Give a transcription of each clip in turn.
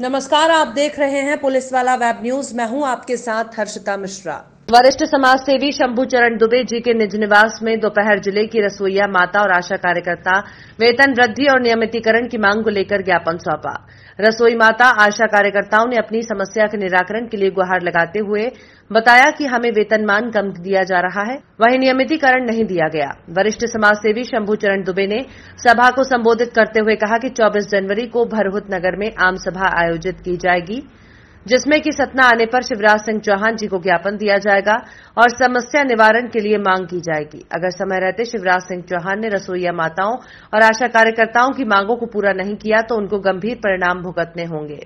नमस्कार आप देख रहे हैं पुलिस वाला वेब न्यूज मैं हूं आपके साथ हर्षिता मिश्रा वरिष्ठ समाज सेवी शंभू चरण दुबे जी के निज निवास में दोपहर जिले की रसोईया माता और आशा कार्यकर्ता वेतन वृद्धि और नियमितीकरण की मांग को लेकर ज्ञापन सौंपा रसोई माता आशा कार्यकर्ताओं ने अपनी समस्या के निराकरण के लिए गुहार लगाते हुए बताया कि हमें वेतनमान कम दिया जा रहा है वहीं नियमितीकरण नहीं दिया गया वरिष्ठ समाज सेवी शंभू चरण दुबे ने सभा को संबोधित करते हुए कहा कि 24 जनवरी को भरहुत नगर में आम सभा आयोजित की जाएगी जिसमें कि सतना आने पर शिवराज सिंह चौहान जी को ज्ञापन दिया जाएगा और समस्या निवारण के लिए मांग की जाएगी अगर समय रहते शिवराज सिंह चौहान ने रसोईया माताओं और आशा कार्यकर्ताओं की मांगों को पूरा नहीं किया तो उनको गंभीर परिणाम भुगतने होंगे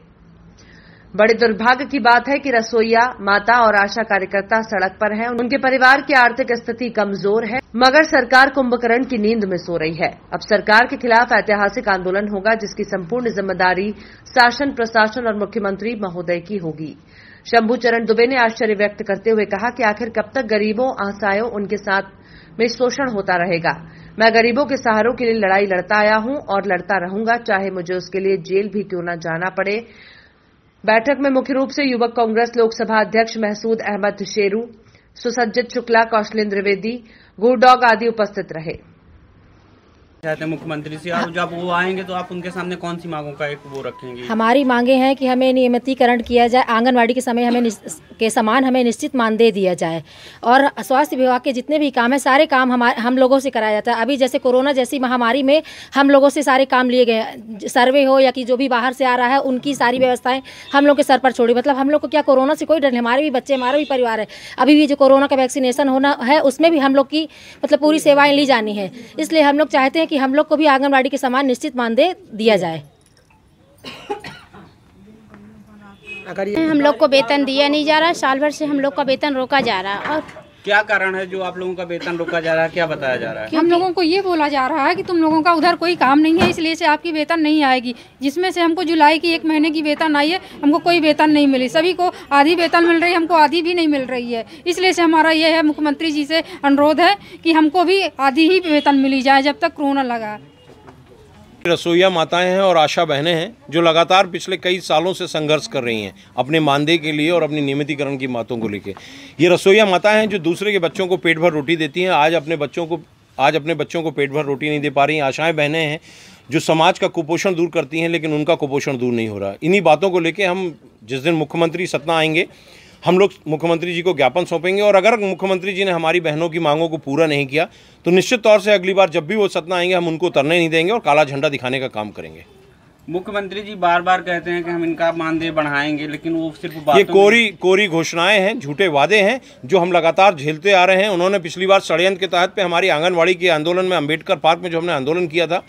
बड़े दुर्भाग्य की बात है कि रसोईया माता और आशा कार्यकर्ता सड़क पर हैं उनके परिवार की आर्थिक स्थिति कमजोर है मगर सरकार कुंभकर्ण की नींद में सो रही है अब सरकार के खिलाफ ऐतिहासिक आंदोलन होगा जिसकी संपूर्ण जिम्मेदारी शासन प्रशासन और मुख्यमंत्री महोदय की होगी शंभू चरण दुबे ने आश्चर्य व्यक्त करते हुए कहा कि आखिर कब तक गरीबों असहायों उनके साथ में शोषण होता रहेगा मैं गरीबों के सहारों के लिए लड़ाई लड़ता आया हूं और लड़ता रहूंगा चाहे मुझे उसके लिए जेल भी क्यों न जाना पड़े बैठक में मुख्य रूप से युवक कांग्रेस लोकसभा अध्यक्ष महसूद अहमद शेरू सुसज्जित शुक्ला कौशलेन्द्र वेदी गुरडॉग आदि उपस्थित रहे चाहते हैं मुख्यमंत्री से और जब वो आएंगे तो आप उनके सामने कौन सी मांगों का एक वो रखेंगे हमारी मांगे हैं कि हमें नियमितीकरण किया जाए आंगनवाड़ी के समय हमें के समान हमें निश्चित मानदेय दिया जाए और स्वास्थ्य विभाग के जितने भी काम है सारे काम हमारे हम लोगों से कराया जाता है अभी जैसे कोरोना जैसी महामारी में हम लोगों से सारे काम लिए गए सर्वे हो या कि जो भी बाहर से आ रहा है उनकी सारी व्यवस्थाएँ हम लोग के सर पर छोड़ी मतलब हम लोग को क्या कोरोना से कोई डर नहीं हमारे भी बच्चे हमारा भी परिवार है अभी भी जो कोरोना का वैक्सीनेशन होना है उसमें भी हम लोग की मतलब पूरी सेवाएँ ली जानी है इसलिए हम लोग चाहते हैं कि हम लोग को भी आंगनबाड़ी के समान निश्चित मानदेय दिया जाए अगर हम लोग को वेतन दिया नहीं जा रहा साल भर से हम लोग का वेतन रोका जा रहा और क्या कारण है जो आप लोगों का वेतन रोका जा रहा है क्या बताया जा रहा है हम लोगों को ये बोला जा रहा है कि तुम लोगों का उधर कोई काम नहीं है इसलिए से आपकी वेतन नहीं आएगी जिसमें से हमको जुलाई की एक महीने की वेतन आई है हमको कोई वेतन नहीं मिली सभी को आधी वेतन मिल रही है हमको आधी भी नहीं मिल रही है इसलिए से हमारा ये है मुख्यमंत्री जी से अनुरोध है कि हमको भी आधी ही वेतन मिली जाए जब तक कोरोना लगा रसोईया माताएं हैं और आशा बहनें हैं जो लगातार पिछले कई सालों से संघर्ष कर रही हैं अपने मानदेय के लिए और अपने नियमितीकरण की बातों को लेकर ये रसोईया माताएं हैं जो दूसरे के बच्चों को पेट भर रोटी देती हैं आज अपने बच्चों को आज अपने बच्चों को पेट भर रोटी नहीं दे पा रही आशाएं बहनें हैं जो समाज का कुपोषण दूर करती हैं लेकिन उनका कुपोषण दूर नहीं हो रहा इन्हीं बातों को लेकर हम जिस दिन मुख्यमंत्री सतना आएंगे हम लोग मुख्यमंत्री जी को ज्ञापन सौंपेंगे और अगर मुख्यमंत्री जी ने हमारी बहनों की मांगों को पूरा नहीं किया तो निश्चित तौर से अगली बार जब भी वो सतना आएंगे हम उनको उतरने नहीं देंगे और काला झंडा दिखाने का काम करेंगे मुख्यमंत्री जी बार बार कहते हैं कि हम इनका मानदेय बढ़ाएंगे लेकिन वो सिर्फ ये कोरी कोरी घोषणाएं हैं झूठे वादे हैं जो हम लगातार झेलते आ रहे हैं उन्होंने पिछली बार षडयंत्र के तहत पे हमारी आंगनवाड़ी के आंदोलन में अंबेडकर पार्क में जो हमने आंदोलन किया था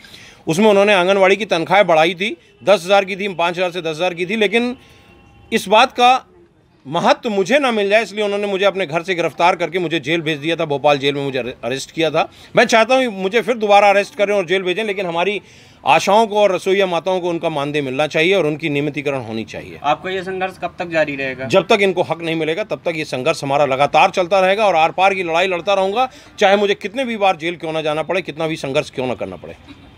उसमें उन्होंने आंगनवाड़ी की तनख्वाहें बढ़ाई थी दस हज़ार की थी पाँच हज़ार से दस हज़ार की थी लेकिन इस बात का महत्व मुझे ना मिल जाए इसलिए उन्होंने मुझे अपने घर से गिरफ्तार करके मुझे जेल भेज दिया था भोपाल जेल में मुझे अरेस्ट किया था मैं चाहता हूँ मुझे फिर दोबारा अरेस्ट करें और जेल भेजें लेकिन हमारी आशाओं को और रसोईया माताओं को उनका मानदेय मिलना चाहिए और उनकी नियमितीकरण होनी चाहिए आपका ये संघर्ष कब तक जारी रहेगा जब तक इनको हक नहीं मिलेगा तब तक ये संघर्ष हमारा लगातार चलता रहेगा और आर पार की लड़ाई लड़ता रहूंगा चाहे मुझे कितने भी बार जेल क्यों ना जाना पड़े कितना भी संघर्ष क्यों ना करना पड़े